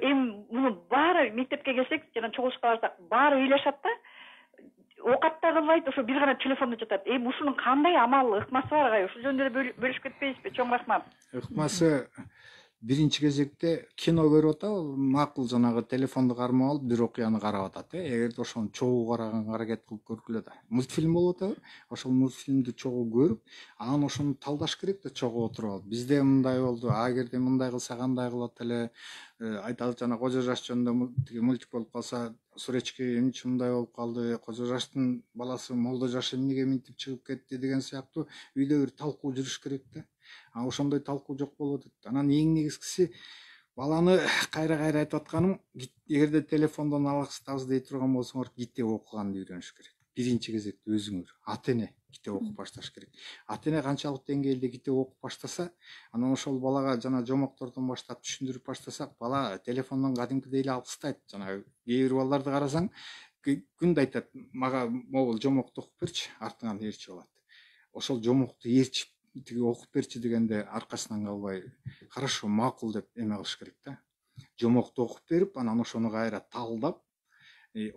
эми муну баары мектепке келсек жана чогулушка барсак баары ыйлашат да оокат да кылбайт ошо бир гана телефондо жатат эми ушунун кандай амал ыкмасы бар агай ушул жөнүндө бөлүшүп кетпейсизби чоң рахмат ыкмасы биринчи кезекте кино көрүп атабы макул жанагы телефонду кармап алып бир окуяны карап атат э эгерде ошону чогуу караганга аракет кылып көргүлө да мультфильм болуп атабы ошол мультфильмди чогуу көрүп анан ошону талдаш керек да чогуу отуруп алып бизде мындай болду эгерде мындай кылса кандай кылат эле э, айталы жана кожо жаш жөнүндө тиги мультик болуп калса суречки үчүн мындай болуп калды э, кожо жаштын баласы молдо жаш эмнеге мынтип чыгып кетти деген сыяктуу үйдө бир талкуу жүрүш керек да а ошондой талкуу жок болуп атат анан эң негизгиси баланы кайра кайра айтып атканым эгерде телефондон алыстабыз дей турган болсоңор китеп окуганды үйрөнүш керек биринчи кезекте өзүңөр ата эне китеп окуп башташ керек ата эне канчалык деңгээлде китеп окуп баштаса анан ошол балага жана жомоктордон баштап түшүндүрүп баштасак бала телефондон кадимкидей эле алыстайт жанагы кээ бир балдарды карасаң күндө айтат мага могул жомокту окуп берчи артыңан ээрчип алат ошол жомокту ээрчип тиги окуп берчи дегенде аркасынан калбай хорошо макул деп эме кылыш керек да жомокту окуп берип анан ошону кайра талдап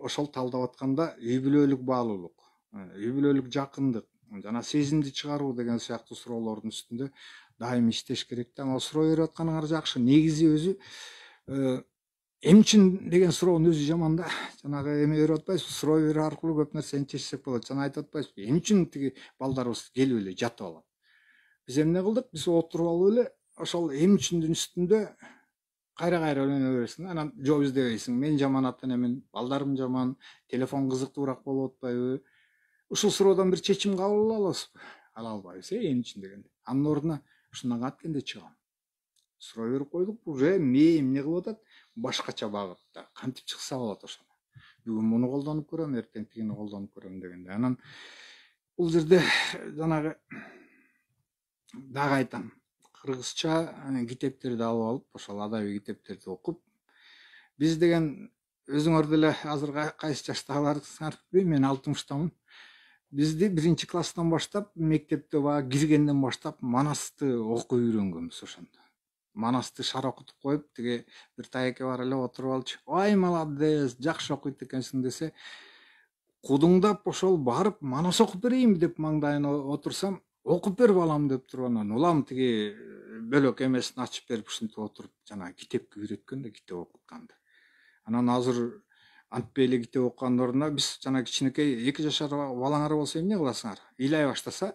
ошол талдап атканда үй бүлөлүк баалуулук э, үй бүлөлүк жакындык жана сезимди чыгаруу деген сыяктуу суроолордун үстүндө дайым иштеш керек да могу суроо берип атканыңар жакшы негизи өзү э, эмне үчүн деген суроонун өзү жаман да жанагы эме берип атпайсызбы суроо берүү аркылуу көп нерсени чечсек болот жана айтып атпайсызбы эмне үчүн тиги балдарыбыз келип эле жатып алат біз не қылдық біз отырып алып эле ошол үчүндүн үстүндө кайра кайра ойлоно бересиң анан жооп издебейсиң мен жаман ата энемин балдарым жаман телефон кызыктуураак болуп атпайбы ушул суроодон бир чечим кабыл ала аласызбы ала албайбыз э эмне үчүн дегенде анын ордуна ушундан канткенде чыгам суроо берип койдук уже мээ эмне кылып атат башкача багытта кантип чыкса болот ошону бүгүн муну колдонуп көрөм эртең тигини колдонуп көрөм дегендей анан бул жерде жанагы дагы айтам кыргызча э, китептерди алып алып ошол адабий китептерди окуп биз деген өзүңөр деле азыр кайсы жаштагыларсыңар билбейм мен алтымыштамын бизди биринчи класстан баштап мектепте баягы киргенден баштап манасты окуп үйрөнгөнбүз ошондо манасты шар окутуп коюп тиги бир таеке бар эле отуруп алчу ой молодец жакшы окуйт экенсиң десе кудуңдап ошол барып манас окуп берейинби деп маңдайына отурсам оқып бер балам деп тұрып анан улам тиги бөлөк эмесин ачып берип ушинтип отуруп жанагы китепке үйрөткөн да китеп окутканды анан азыр антпей эле китеп окугандын ордуна биз жанагы кичинекей эки жашар балаңар болсо эмне кыласыңар ыйлай баштаса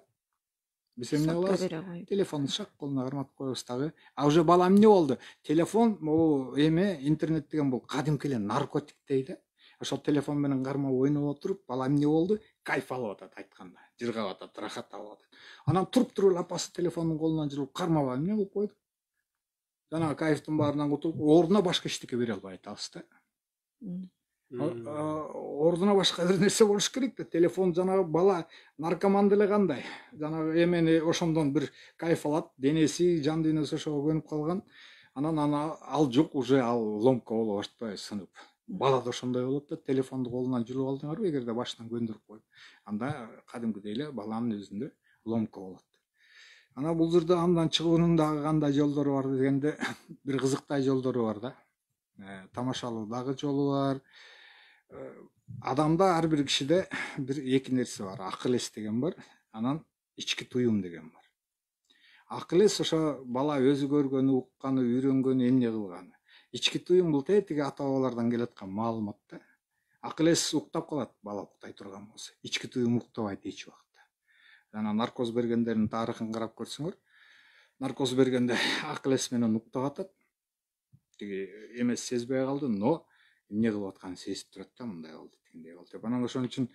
биз эмне кылабыз телефонду шак колуна карматып коебуз дагы а уже бала эмне болду телефон могул эме интернет деген бул кадимки эле наркотиктей да ошол телефон менен кармап ойноп отуруп бала эмне болду кайф алып жатады айтқанда жырғап жатады рахат алып жатады анан тұрып тұрып апасы телефонның қолынан жырып қармап алып не қылып қойды жаңағы кайфтың баарынан құтылып орнына башка эчтеке бере албай атабыз да ордуна башка бир нерсе болуш керек да телефон жанагы бала наркоман деле кандай жанагы эмени ошондон бир кайф алат денеси жан дүйнөсү ошого көнүп калган анан аны ал жок уже ал ломка боло баштайбы сынып бала да ошондой болот да телефонду колунан жулуп алдыңарбы эгерде башынан көндүрүп коюп анда кадимкидей эле баланын өзүндө ломка болот анан бул жерде андан чыгуунун дагы кандай жолдору бар дегенде бир кызыктай жолдору бар да э, тамашалуу дагы жолу бар э, адамда ар бир кишиде бир эки нерсе бар акыл эс деген бар анан ички туюм деген бар акыл эс ошо бала өзү көргөнү укканы үйрөнгөнү эмне кылганы ички туюм бул тетиги ата бабалардан келаткан маалымат да акыл эс уктап калат бала уктай турган болсо ички туюм уктабайт эч убакта жана наркоз бергендердин тарыхын карап көрсөңөр наркоз бергенде акыл эс менен уктап атат тиги эмес сезбей калды но эмне кылып атканын сезип турат да мындай болду тигиндей болду деп анан ошон үчүн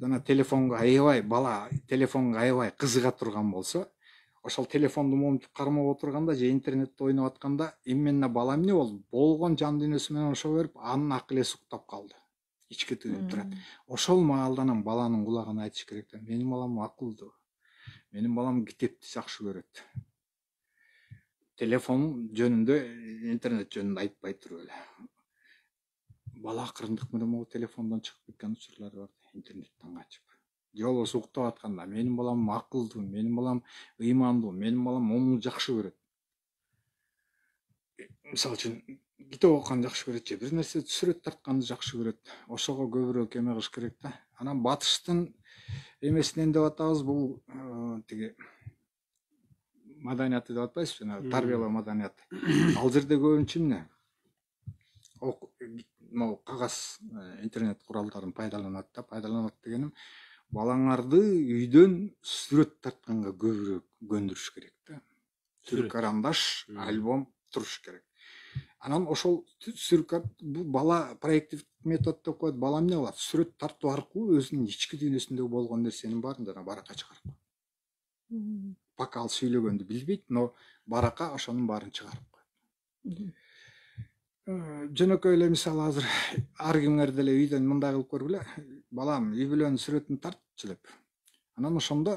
жана телефонго аябай бала телефонго аябай кызыга турган болсо ошол телефонду моментип кармап отурганда же интернетте ойноп атканда именно бала эмне болду болгон жан дүйнөсү менен ошо берип анын акыл эси уктап калды ичке түйүлүп турат ошол маалда анан баланын кулагына айтыш керек да менин балам акылдуу менин балам китепти жакшы көрөт телефон жөнүндө интернет жөнүндө айтпай туруп эле бала акырындык менен могу телефондон чыгып кеткен учурлар бар интернеттен качып диалог уктап жатқанда менің балам ақылды менің балам ыймандуу менің балам момун жақсы көрөт мысалы үчүн китеп окуганды жакшы көрөт же бир нерсе сүрөт тартканды жакшы көрөт ошого көбүрөөк эме кылыш керек та анан батыстың эмесинен деп атабыз бұл тиги маданияты деп атпайбызбы жанагы тарбиялоо маданияты ал жерде көбүнчө эмне могу кагаз интернет құралдарын пайдаланады да пайдаланат дегеним балаңарды үйден сүрөт тартканга көбүрөөк көндүрүш керек та түсіріп карандаш альбом туруш керек анан ошол бул бала проективдик метод деп коет бала эмне кылат сүрөт тартуу аркылуу өзүнүн ички дүйнөсүндө болгон нерсенин баарын жана баракка чыгарып коет пока ал сүйлөгөндү билбейт но баракка ошонун баарын чыгарып коет э, жөнөкөй эле мисалы азыр ар кимдер деле үйдөн мындай кылып көргүлө балам үй бүлөнүн сүрөтүн тартчы деп анан ошондо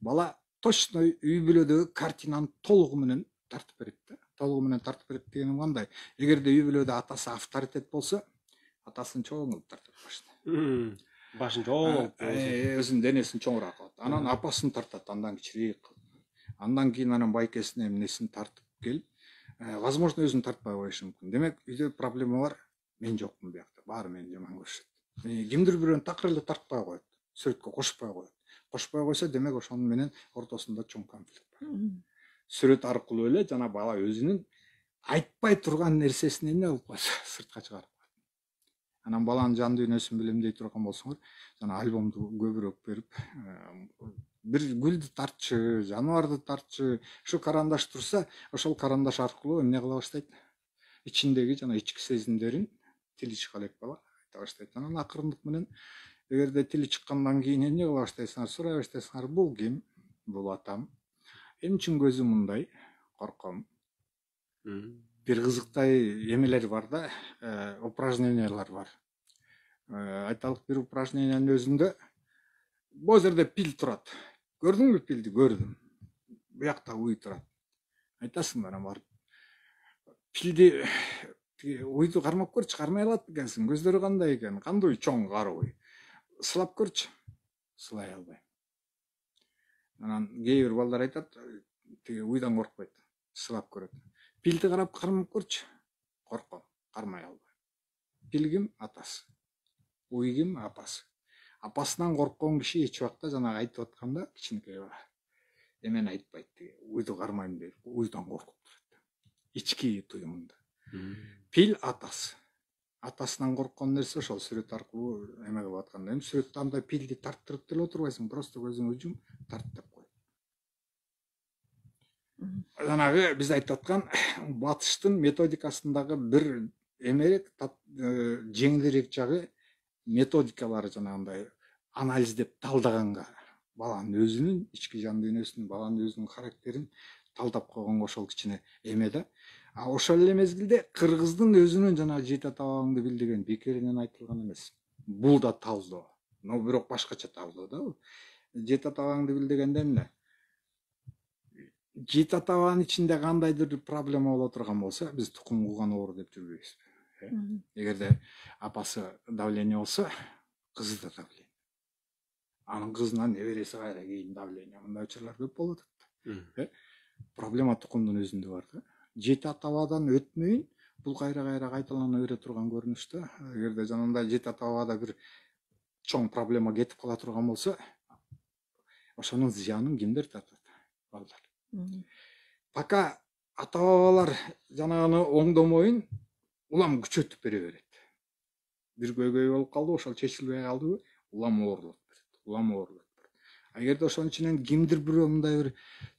бала точно үй бүлөдөгү картинаны толугу менен тартып берет да толугу менен тартып берет дегеним кандай эгерде үй бүлөдө атасы авторитет болсо атасын чоң кылып тартат башына башын чоң кылып э, өзүнүн денесин чоңураак кылат анан апасын тартат андан кичирээк кылып андан кийин анан байкесин эмнесин тартып келип э, возможно өзүн тартпай коюшу мүмкүн демек үйдө проблема бар мен жокмун буякта баары мени жаман көрүшөт кимдир бирөөнү такыр эле тартпай коет сүрөткө кошпой коет кошпой койсо демек ошону менен ортосунда чоң конфликт бар сүрөт аркылуу эле жана бала өзүнүн айтпай турган нерсесин эмне кылып коет сыртка чыгарып коет анан баланын жан дүйнөсүн дей турган болсоңор жана альбомду көбүрөөк берип бир гүлдү тартчы жаныбарды тартчы ушу карандаш турса ошол карандаш аркылуу эмне кыла баштайт ичиндеги жана ички сезимдерин тили чыга элек бала айта анан акырындык менен эгерде тили чыккандан кийин эмне кыла баштайсыңар сурай баштайсыңар бул ким бул атам эмне үчүн көзү мындай корком бир кызыктай эмелер бар да э, упражнениялар бар э, айталык бир упражнениянын өзүндө могу жерде пил турат көрдүңбү пилди көрдүм буякта уй турат айтасың анан барып пилди ойды э, кармап көрчү кармай алат экенсиң көздөрү кандай экен кандай чоң кары сылап көрчү сылай албайм анан кээ бир балдар айтат тиги уйдан коркпойт сылап көрөт пилди карап кармап көрчү корком кармай албайм пил ким атасы уй ким апасы апасынан корккон киши эч убакта жанагы айтып атканда кичинекей бала эмени айтпайт тиги уйду кармайм деп уйдан коркуп турат ички туюмунда пиль атасы атасынан корккон нерсе ошол сүрөт аркылуу эме кылып атканда эми сүрөттө андай пилди тарттырып деле отурбайсың просто көзүңдү жум тарт деп кой жанагы биз айтып аткан батыштын методикасындагы бир эмерек э, жеңилирээк жагы методика лбар жанагындай анализдеп талдаганга баланын өзүнүн ички жан дүйнөсүн баланын өзүнүн характерин талдап койгонго ошол кичине эме да а ошол эле мезгилде кыргыздын өзүнүн жанагы жети ата бабамды бил деген бекеринен айтылган эмес бул да талдоо но бирок башкача талдоо да бул жети ата бабаңды бил дегенде эмне жети ата бабанын ичинде кандайдыр бир проблема боло турган болсо биз тукум кууган оор деп жүрбөйбүзбү э? эгерде апасы давление болсо кызы да давление анын кызына небереси кайра кийин давление мындай учурлар көп болуп атат э? проблема тукумдун өзүндө бар да жеті атабадан өтмөйүн бул кайра кайра кайталана бере турган көрүнүш да эгерде жанагындай жети атабада бир чоң проблема кетип кала турган болсо ошонун зыянын кимдер тартат балдар пока ата бабалар жанагыны оңдомоюн улам күчөтүп бере берет бир көйгөй болуп калды ошол чечилбей калдыбы улам оорлоп берет улам оорлоп берет эгерде ошонун ичинен кимдир бирөө мындай бир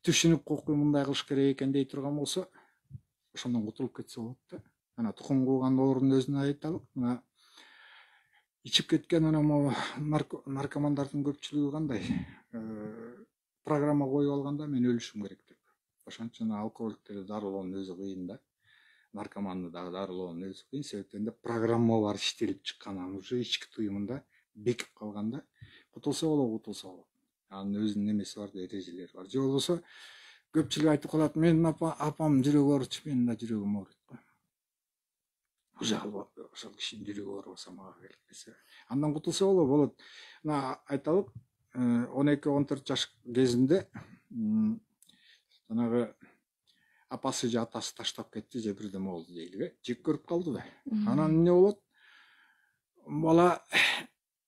түшүнүп мындай кылыш керек экен дей турган болсо ошондон кутулуп кетсе болот да анан тукум кууган доордун өзүн айталык мына ичип кеткен ана наркомандардын көпчүлүгү кандай программа коюп алганда мен өлүшүм керек деп ошон үчүн алкоголиктерди дарылоонун өзү кыйын да наркоманды дагы дарылоонун өзү кыйын себептен программа программалар иштелип чыккан анан уже ички туюмунда бекип калган да кутулса болобу кутулса болот анын өзүнүн немеси бар да эрежелери бар же болбосо көпшілік айтып қалады менің апа, апам жүрегі ауырып менің мына жүрегім ауырады жалып сол кісінің жүрегі ауырып алса маған андан құтылса ол болады мына айталық он екі он төрт жас кезінде жаңағы апасы же атасы таштап кетті же бірдеме болды дейлік э жек көріп қалды да анан не болады бала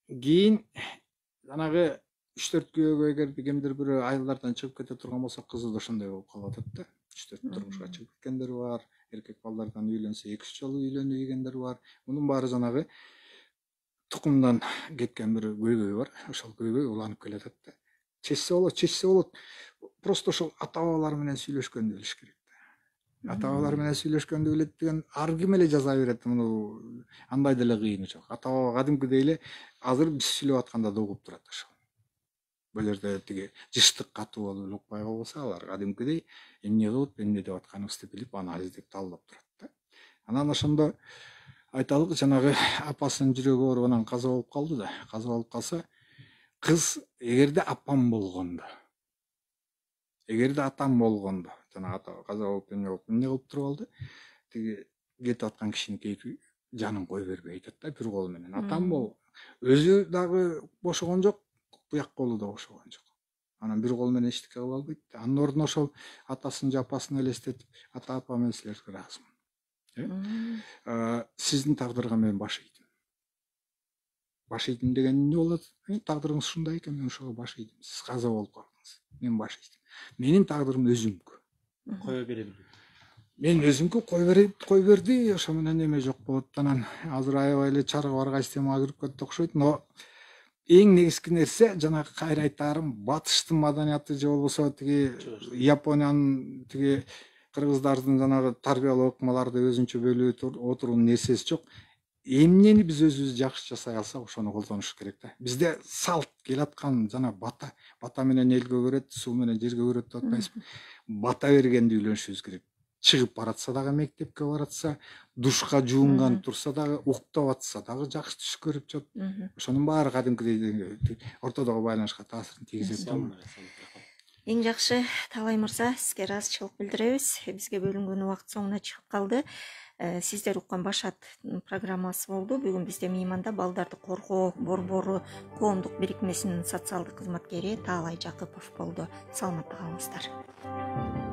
кейін жанагы үш төрт күйеуге егер кімдер біреу айылдардан шығып кете тұрған болса қызы да ошондой болуп калып атат да үч төрт турмушка чыгып кеткендер бар эркек балдардан үйлөнсө эки үч жолу үйлөнүү дегендер бар мунун баары жанагы тукумдан кеткен бир көйгөй бар ошол көйгөй уланып атат да чечсе болот чечсе болот просто ошол ата бабалар менен сүйлөшкөндү билиш керек да ата бабалар менен сүйлөшкөндү билет деген ар ким эле жаза берет муну андай деле кыйыны жок ата баба кадимкидей эле азыр биз сүйлөп атканда да угуп турат ошол бөлерді тиги жыштык катуу болуп ылыкпай болсо алар кадимкидей эмне кылып эмне деп атканыбызды билип анализдеп талдап турат да анан ошондо айталык жанагы апасынын жүрөгү ооруп анан каза болуп калды да каза болуп калса кыз эгерде апам болгондо эгерде атам болгондо жанагы ата каза болуп эмне болуп эмне кылып туруп алды тиги кетип аткан кишинин жанын кое бербей атат да бир колу менен атам бол өзү дагы бошогон жок буяк колу да окшогон жок анан бир колу менен эчтеке кыла албайт анын ордуна ошол атасын же апасын элестетип ата апа мен силерге ыраазымын э сиздин тагдырга мен баш ийдим баш ийдим деген эмне болот тагдырыңыз ушундай экен мен ошого баш ийдим сиз каза болуп калдыңыз мен баш ийдим менин тагдырым өзүмкү кое бере билбейт мен өзүмкү кой берди ошо менен эме жок болот анан азыр аябай эле чарга кайсы темага кирип кетти окшойт но эң негизги нерсе жанагы кайра айтаарым батыштын маданияты же болбосо тиги япониянын тиги кыргыздардын жанагы тарбиялоо ыкмаларды өзүнчө бөлүп отуруунун нерсеси жок эмнени биз өзүбүз жакшы жасай алсак ошону колдонуш керек да бизде салт келаткан жана бата бата менен элге көрөт суу менен жерге көрөт деп атпайбызбы бата бергенди үйрөнүшүбүз керек чыгып баратса дагы мектепке баратса душка жуунган турса дагы уктап атса дагы жакшы түш көрүп жатат ошонун баары кадимкидей ортодогу байланышка таасирин тийгизет да эң жакшы таалай мырза сизге ыраазычылык билдиребиз бизге бөлүнгөн убакыт соңуна чыгып калды э, сиздер уккан башат программасы болду бүгүн бизде мейманда балдарды коргоо борбору коомдук бирикмесинин социалдык кызматкери таалай жакыпов болду саламатта калыңыздар